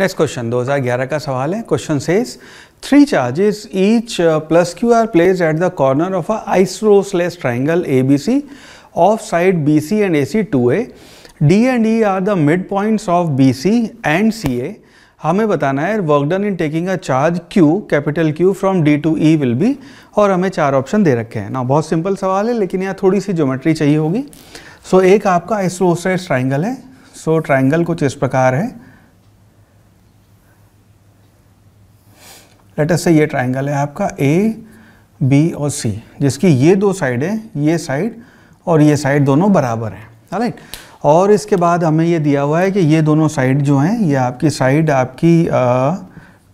next question 2011 का सवाल है question says three charges each plus Q are place at the corner of a isosceles triangle A B C of side B C and A C two a D and E are the mid points of B C and C A हमें बताना है work done in taking a charge Q capital Q from D to E will be और हमें चार option दे रखे हैं ना बहुत सिंपल सवाल है लेकिन यहाँ थोड़ी सी ज्योमेट्री चाहिए होगी सो so, एक आपका आइसरोसलेस ट्राइंगल है सो so, ट्राइंगल कुछ इस प्रकार है लेटर से ये ट्राइंगल है आपका ए बी और सी जिसकी ये दो साइड है ये साइड और ये साइड दोनों बराबर हैं राइट और इसके बाद हमें ये दिया हुआ है कि ये दोनों साइड जो हैं ये आपकी साइड आपकी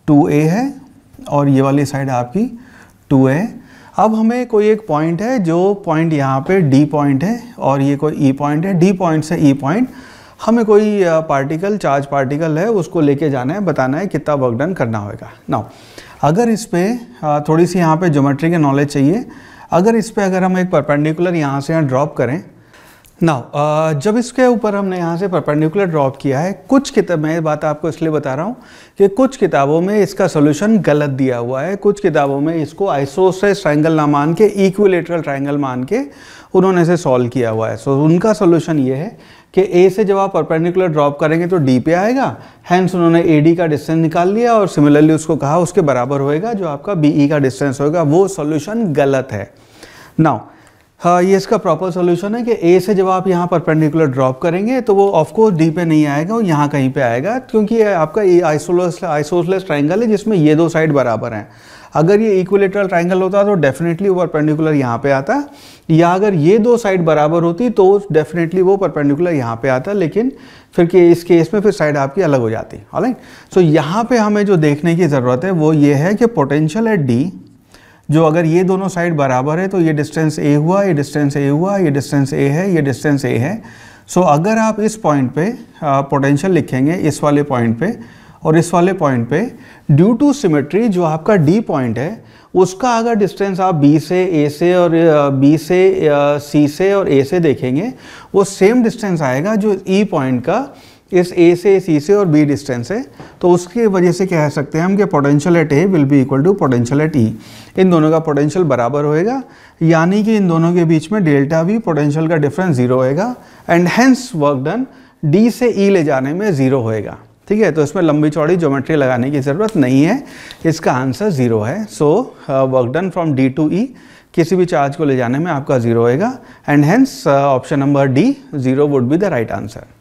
टू ए है और ये वाली साइड आपकी टू ए अब हमें कोई एक पॉइंट है जो पॉइंट यहाँ पे डी पॉइंट है और ये कोई ई e पॉइंट है डी पॉइंट से ई e पॉइंट हमें कोई पार्टिकल चार्ज पार्टिकल है उसको लेके जाना है बताना है कितना वर्क डन करना होगा नाउ अगर इस पर थोड़ी सी यहाँ पे ज्योमेट्री के नॉलेज चाहिए अगर इस पर अगर हम एक परपेंडिकुलर यहाँ से यहाँ ड्रॉप करें नाउ uh, जब इसके ऊपर हमने यहाँ से परपेंडिकुलर ड्रॉप किया है कुछ किताब मैं बात आपको इसलिए बता रहा हूँ कि कुछ किताबों में इसका सोल्यूशन गलत दिया हुआ है कुछ किताबों में इसको आइसोसेस ट्राइंगल ना मान के इक्विलेटरल ट्राइंगल मान के उन्होंने इसे सॉल्व किया हुआ है सो so, उनका सोल्यूशन ये है कि ए से जब आप परपेंडिकुलर ड्रॉप करेंगे तो डी पे आएगा हैंस उन्होंने ए डी का डिस्टेंस निकाल लिया और सिमिलरली उसको कहा उसके बराबर होएगा जो आपका बी ई e का डिस्टेंस होगा वो सोल्यूशन गलत है नाउ हाँ ये इसका प्रॉपर सॉल्यूशन है कि ए से जब आप यहाँ परपेंडिकुलर ड्रॉप करेंगे तो वो ऑफकोर्स डी पे नहीं आएगा और यहाँ कहीं पे आएगा क्योंकि ये आपका ये आइसोलस आइसोसलेस ट्राइंगल है जिसमें ये दो साइड बराबर हैं अगर ये इक्विलेटरल ट्राइंगल होता तो डेफिनेटली वो परपेंडिकुलर यहाँ पे आता या अगर ये दो साइड बराबर होती तो डेफिनेटली वो परपेंडिकुलर यहाँ पे आता लेकिन फिर के इस केस में फिर साइड आपकी अलग हो जाती ऑलराइट सो so, यहाँ पे हमें जो देखने की ज़रूरत है वो ये है कि पोटेंशियल एट डी जो अगर ये दोनों साइड बराबर है तो ये डिस्टेंस ए हुआ ये डिस्टेंस ए हुआ ये डिस्टेंस ए है ये डिस्टेंस ए है सो so, अगर आप इस पॉइंट पे पोटेंशियल लिखेंगे इस वाले पॉइंट पे और इस वाले पॉइंट पे ड्यू टू सिमेट्री जो आपका डी पॉइंट है उसका अगर डिस्टेंस आप बी से ए से और बी से सी से और ए से देखेंगे वो सेम डिस्टेंस आएगा जो ई e पॉइंट का इस ए से सी से और बी डिस्टेंस है तो उसकी वजह से कह सकते हैं हम कि potential at A will be equal to potential at E इन दोनों का पोटेंशियल बराबर होएगा यानी कि इन दोनों के बीच में डेल्टा भी पोटेंशियल का डिफरेंस जीरो होएगा and hence work done D से ई e ले जाने में ज़ीरो होएगा ठीक है तो इसमें लंबी चौड़ी ज्योमेट्री लगाने की ज़रूरत नहीं है इसका आंसर ज़ीरो है so work done from D to E किसी भी चार्ज को ले जाने में आपका ज़ीरो होएगा and hence option number D zero would be the right answer